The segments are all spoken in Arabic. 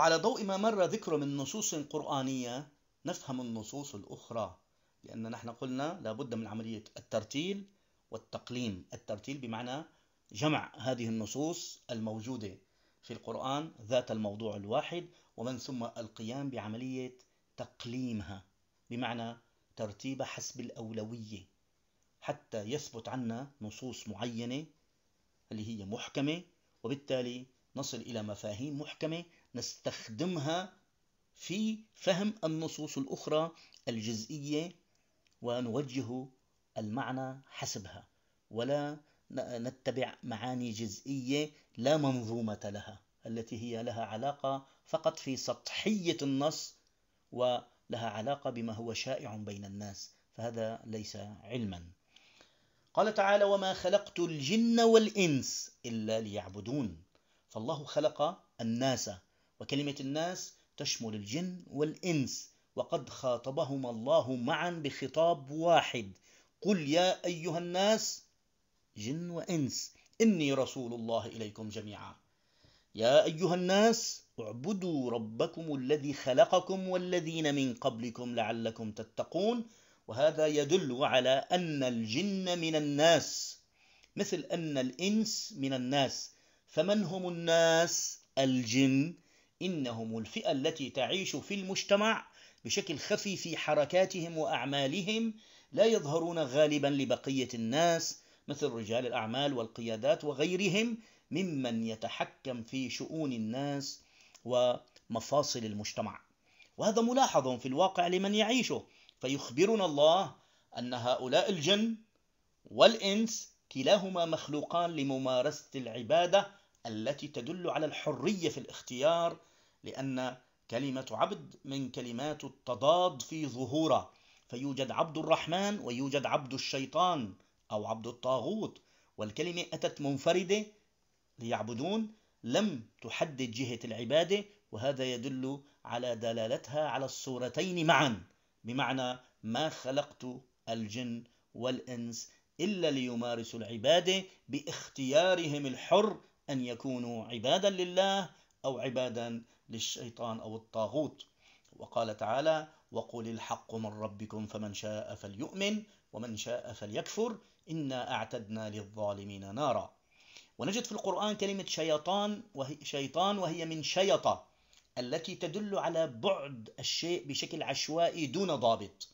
وعلى ضوء ما مر ذكره من نصوص قرآنية نفهم النصوص الأخرى لأن نحن قلنا لابد من عملية الترتيل والتقليم الترتيل بمعنى جمع هذه النصوص الموجودة في القرآن ذات الموضوع الواحد ومن ثم القيام بعملية تقليمها بمعنى ترتيبها حسب الأولوية حتى يثبت عنا نصوص معينة اللي هي محكمة وبالتالي نصل إلى مفاهيم محكمة نستخدمها في فهم النصوص الأخرى الجزئية ونوجه المعنى حسبها ولا نتبع معاني جزئية لا منظومة لها التي هي لها علاقة فقط في سطحية النص ولها علاقة بما هو شائع بين الناس فهذا ليس علما قال تعالى وما خلقت الجن والإنس إلا ليعبدون فالله خلق الناس وكلمة الناس تشمل الجن والإنس وقد خاطبهما الله معا بخطاب واحد قل يا أيها الناس جن وإنس إني رسول الله إليكم جميعا يا أيها الناس اعبدوا ربكم الذي خلقكم والذين من قبلكم لعلكم تتقون وهذا يدل على أن الجن من الناس مثل أن الإنس من الناس فمن هم الناس الجن إنهم الفئة التي تعيش في المجتمع بشكل خفي في حركاتهم وأعمالهم لا يظهرون غالبا لبقية الناس مثل رجال الأعمال والقيادات وغيرهم ممن يتحكم في شؤون الناس ومفاصل المجتمع وهذا ملاحظ في الواقع لمن يعيشه فيخبرنا الله أن هؤلاء الجن والإنس كلاهما مخلوقان لممارسة العبادة التي تدل على الحرية في الاختيار لأن كلمة عبد من كلمات التضاد في ظهوره فيوجد عبد الرحمن ويوجد عبد الشيطان أو عبد الطاغوت والكلمة أتت منفردة ليعبدون لم تحدد جهة العبادة وهذا يدل على دلالتها على الصورتين معا بمعنى ما خلقت الجن والإنس إلا ليمارسوا العبادة باختيارهم الحر أن يكونوا عبادا لله أو عبادا للشيطان أو الطاغوت وقال تعالى وقل الحق من ربكم فمن شاء فليؤمن ومن شاء فليكفر إنا أعتدنا للظالمين نارا ونجد في القرآن كلمة شيطان وهي, شيطان وهي من شيطة التي تدل على بعد الشيء بشكل عشوائي دون ضابط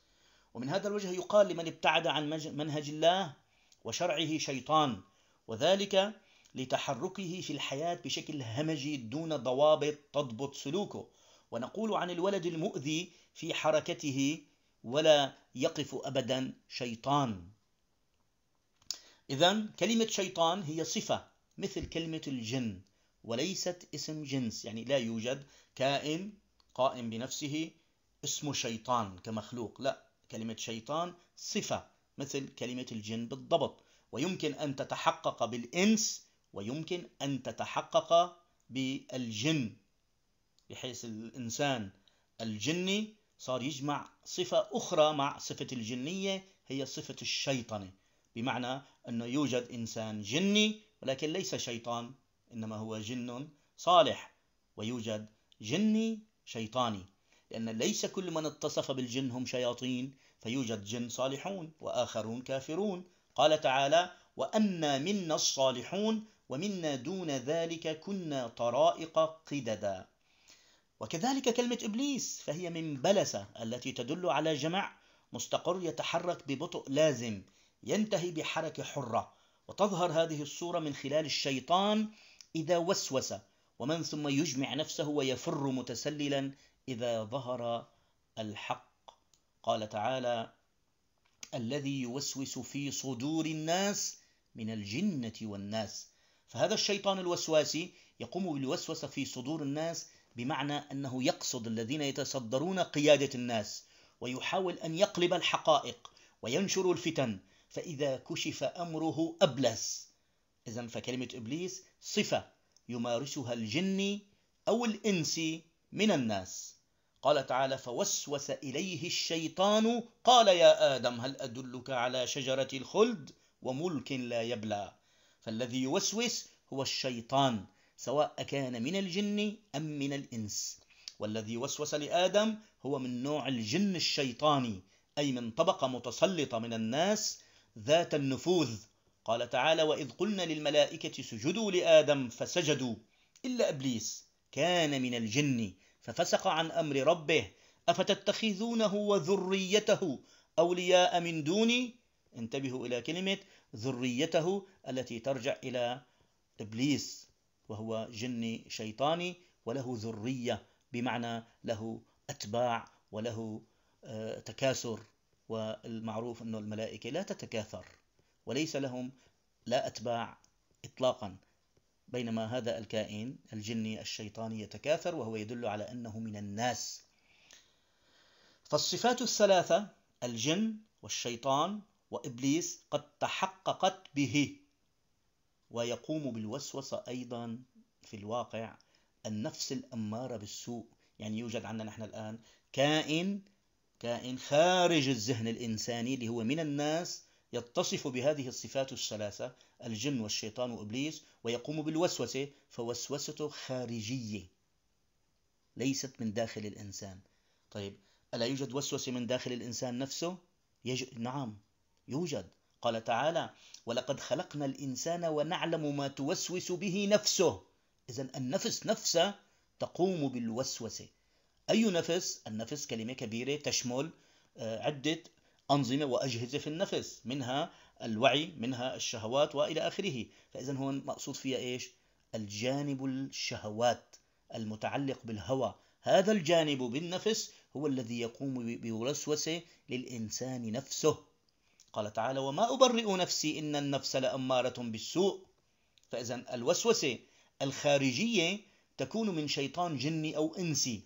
ومن هذا الوجه يقال لمن ابتعد عن منهج الله وشرعه شيطان وذلك لتحركه في الحياة بشكل همجي دون ضوابط تضبط سلوكه ونقول عن الولد المؤذي في حركته ولا يقف أبدا شيطان إذا كلمة شيطان هي صفة مثل كلمة الجن وليست اسم جنس يعني لا يوجد كائن قائم بنفسه اسمه شيطان كمخلوق لا كلمة شيطان صفة مثل كلمة الجن بالضبط ويمكن أن تتحقق بالإنس ويمكن أن تتحقق بالجن بحيث الإنسان الجني صار يجمع صفة أخرى مع صفة الجنية هي صفة الشيطنة بمعنى أنه يوجد إنسان جني ولكن ليس شيطان إنما هو جن صالح ويوجد جني شيطاني لأن ليس كل من اتصف بالجن هم شياطين فيوجد جن صالحون وآخرون كافرون قال تعالى وأنا منا الصالحون ومنا دون ذلك كنا طرائق قددا وكذلك كلمة إبليس فهي من بلسة التي تدل على جمع مستقر يتحرك ببطء لازم ينتهي بحركة حرة وتظهر هذه الصورة من خلال الشيطان إذا وسوس ومن ثم يجمع نفسه ويفر متسللا إذا ظهر الحق قال تعالى الذي يوسوس في صدور الناس من الجنة والناس فهذا الشيطان الوسواسي يقوم بالوسوسة في صدور الناس بمعنى أنه يقصد الذين يتصدرون قيادة الناس ويحاول أن يقلب الحقائق وينشر الفتن فإذا كشف أمره أبلس إذا فكلمة إبليس صفة يمارسها الجن أو الإنسي من الناس قال تعالى فوسوس إليه الشيطان قال يا آدم هل أدلك على شجرة الخلد وملك لا يبلى فالذي يوسوس هو الشيطان سواء كان من الجن أم من الإنس والذي وسوس لآدم هو من نوع الجن الشيطاني أي من طبقة متسلطة من الناس ذات النفوذ قال تعالى وإذ قلنا للملائكة سجدوا لآدم فسجدوا إلا إبليس كان من الجن ففسق عن أمر ربه أفتتخذونه وذريته أولياء من دوني انتبهوا إلى كلمة ذريته التي ترجع إلى إبليس وهو جني شيطاني وله ذرية بمعنى له أتباع وله آه، تكاثر والمعروف أن الملائكة لا تتكاثر وليس لهم لا أتباع إطلاقا بينما هذا الكائن الجني الشيطاني يتكاثر وهو يدل على أنه من الناس فالصفات الثلاثة الجن والشيطان وإبليس قد تحققت به ويقوم بالوسوسة أيضا في الواقع النفس الأمارة بالسوء يعني يوجد عندنا نحن الآن كائن كائن خارج الذهن الإنساني اللي هو من الناس يتصف بهذه الصفات الثلاثة الجن والشيطان وإبليس ويقوم بالوسوسة فوسوسته خارجية ليست من داخل الإنسان طيب ألا يوجد وسوسة من داخل الإنسان نفسه؟ يج... نعم يوجد قال تعالى ولقد خلقنا الإنسان ونعلم ما توسوس به نفسه إذا النفس نفسه تقوم بالوسوسة أي نفس؟ النفس كلمة كبيرة تشمل آه، عدة أنظمة وأجهزة في النفس منها الوعي منها الشهوات وإلى آخره فإذا هون مقصود فيها إيش؟ الجانب الشهوات المتعلق بالهوى هذا الجانب بالنفس هو الذي يقوم بوسوسة للإنسان نفسه قال تعالى وما أبرئ نفسي إن النفس لأمارة بالسوء فإذا الوسوسة الخارجية تكون من شيطان جني أو إنسي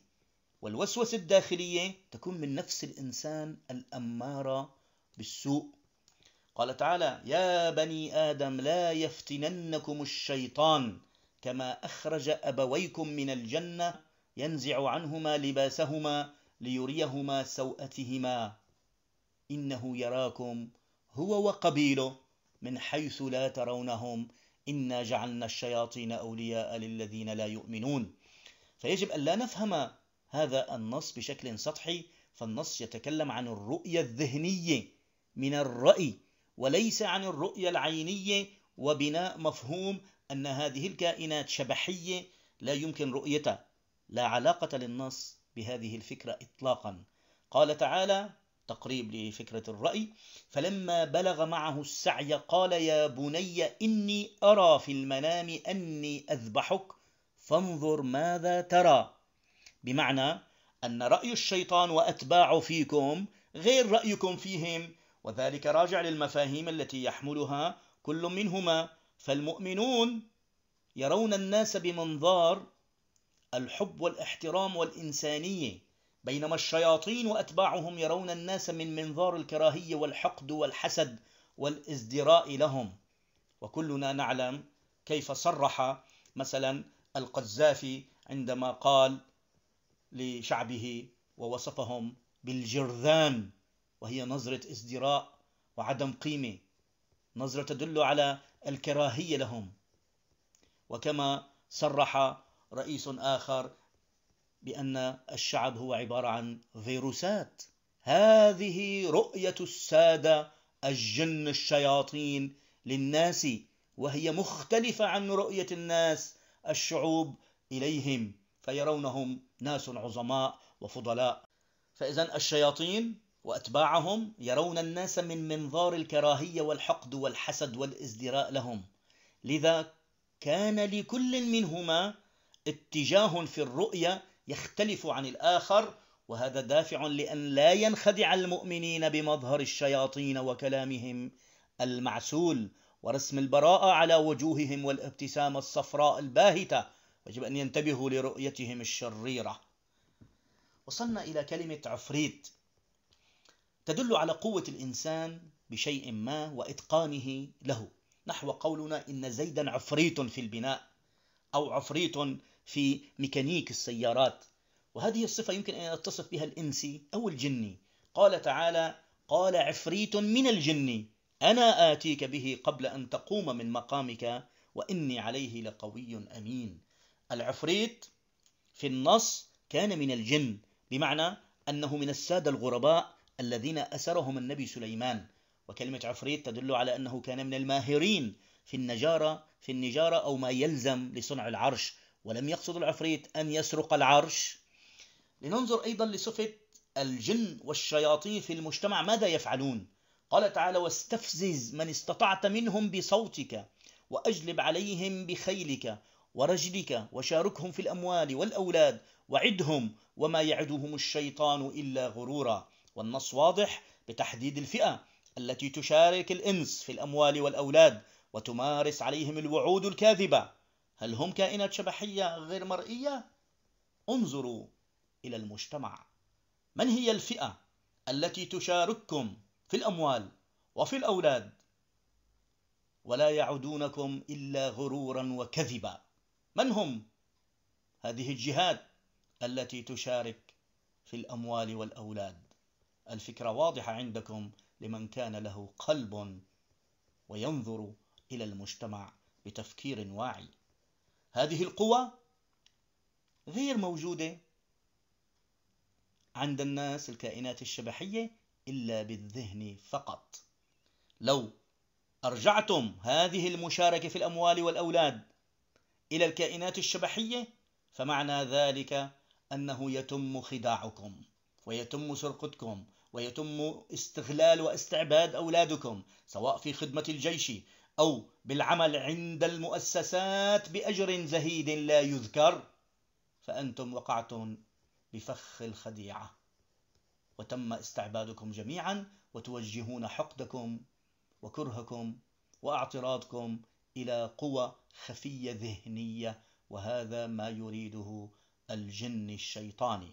والوسوسة الداخلية تكون من نفس الإنسان الأمارة بالسوء قال تعالى يا بني آدم لا يفتننكم الشيطان كما أخرج أبويكم من الجنة ينزع عنهما لباسهما ليريهما سوأتهما إنه يراكم هو وقبيله من حيث لا ترونهم إنا جعلنا الشياطين أولياء للذين لا يؤمنون فيجب أن لا نفهم هذا النص بشكل سطحي فالنص يتكلم عن الرؤية الذهنية من الرأي وليس عن الرؤية العينية وبناء مفهوم أن هذه الكائنات شبحية لا يمكن رؤيتها لا علاقة للنص بهذه الفكرة إطلاقا قال تعالى تقريب لفكرة الرأي فلما بلغ معه السعي قال يا بني إني أرى في المنام أني أذبحك فانظر ماذا ترى بمعنى أن رأي الشيطان وأتباعه فيكم غير رأيكم فيهم وذلك راجع للمفاهيم التي يحملها كل منهما فالمؤمنون يرون الناس بمنظار الحب والاحترام والإنسانية بينما الشياطين واتباعهم يرون الناس من منظار الكراهيه والحقد والحسد والازدراء لهم وكلنا نعلم كيف صرح مثلا القذافي عندما قال لشعبه ووصفهم بالجرذان وهي نظره ازدراء وعدم قيمه نظره تدل على الكراهيه لهم وكما صرح رئيس اخر بأن الشعب هو عبارة عن فيروسات هذه رؤية السادة الجن الشياطين للناس وهي مختلفة عن رؤية الناس الشعوب إليهم فيرونهم ناس عظماء وفضلاء فإذا الشياطين وأتباعهم يرون الناس من منظار الكراهية والحقد والحسد والازدراء لهم لذا كان لكل منهما اتجاه في الرؤية يختلف عن الآخر وهذا دافع لأن لا ينخدع المؤمنين بمظهر الشياطين وكلامهم المعسول ورسم البراءة على وجوههم والابتسامة الصفراء الباهتة يجب أن ينتبهوا لرؤيتهم الشريرة وصلنا إلى كلمة عفريت تدل على قوة الإنسان بشيء ما وإتقانه له نحو قولنا إن زيدا عفريت في البناء أو عفريت في ميكانيك السيارات وهذه الصفة يمكن أن يتصف بها الإنسي أو الجني قال تعالى قال عفريت من الجن أنا آتيك به قبل أن تقوم من مقامك وإني عليه لقوي أمين العفريت في النص كان من الجن بمعنى أنه من السادة الغرباء الذين أسرهم النبي سليمان وكلمة عفريت تدل على أنه كان من الماهرين في النجارة في النجارة أو ما يلزم لصنع العرش ولم يقصد العفريت أن يسرق العرش لننظر أيضا لصفة الجن والشياطين في المجتمع ماذا يفعلون قال تعالى واستفزز من استطعت منهم بصوتك وأجلب عليهم بخيلك ورجلك وشاركهم في الأموال والأولاد وعدهم وما يعدهم الشيطان إلا غرورا والنص واضح بتحديد الفئة التي تشارك الإنس في الأموال والأولاد وتمارس عليهم الوعود الكاذبة هل هم كائنات شبحية غير مرئية؟ انظروا إلى المجتمع من هي الفئة التي تشارككم في الأموال وفي الأولاد ولا يعدونكم إلا غرورا وكذبا من هم هذه الجهات التي تشارك في الأموال والأولاد الفكرة واضحة عندكم لمن كان له قلب وينظر إلى المجتمع بتفكير واعي هذه القوى غير موجودة عند الناس الكائنات الشبحية إلا بالذهن فقط لو أرجعتم هذه المشاركة في الأموال والأولاد إلى الكائنات الشبحية فمعنى ذلك أنه يتم خداعكم ويتم سرقتكم ويتم استغلال واستعباد أولادكم سواء في خدمة الجيش أو بالعمل عند المؤسسات بأجر زهيد لا يذكر فأنتم وقعتم بفخ الخديعة وتم استعبادكم جميعا وتوجهون حقدكم وكرهكم واعتراضكم إلى قوى خفية ذهنية وهذا ما يريده الجن الشيطاني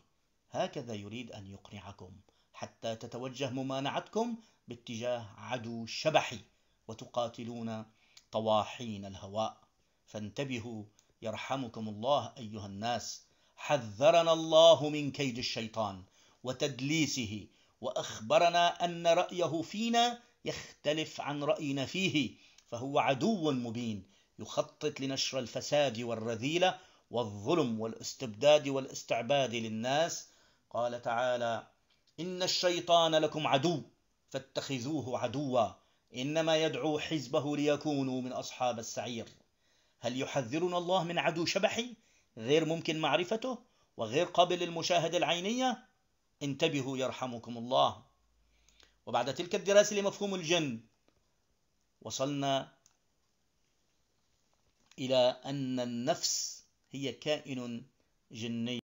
هكذا يريد أن يقنعكم حتى تتوجه ممانعتكم باتجاه عدو شبحي وتقاتلون طواحين الهواء فانتبهوا يرحمكم الله ايها الناس حذرنا الله من كيد الشيطان وتدليسه واخبرنا ان رايه فينا يختلف عن راينا فيه فهو عدو مبين يخطط لنشر الفساد والرذيله والظلم والاستبداد والاستعباد للناس قال تعالى ان الشيطان لكم عدو فاتخذوه عدوا إنما يدعو حزبه ليكونوا من أصحاب السعير هل يحذرنا الله من عدو شبحي غير ممكن معرفته وغير قابل للمشاهدة العينية انتبهوا يرحمكم الله وبعد تلك الدراسة لمفهوم الجن وصلنا إلى أن النفس هي كائن جني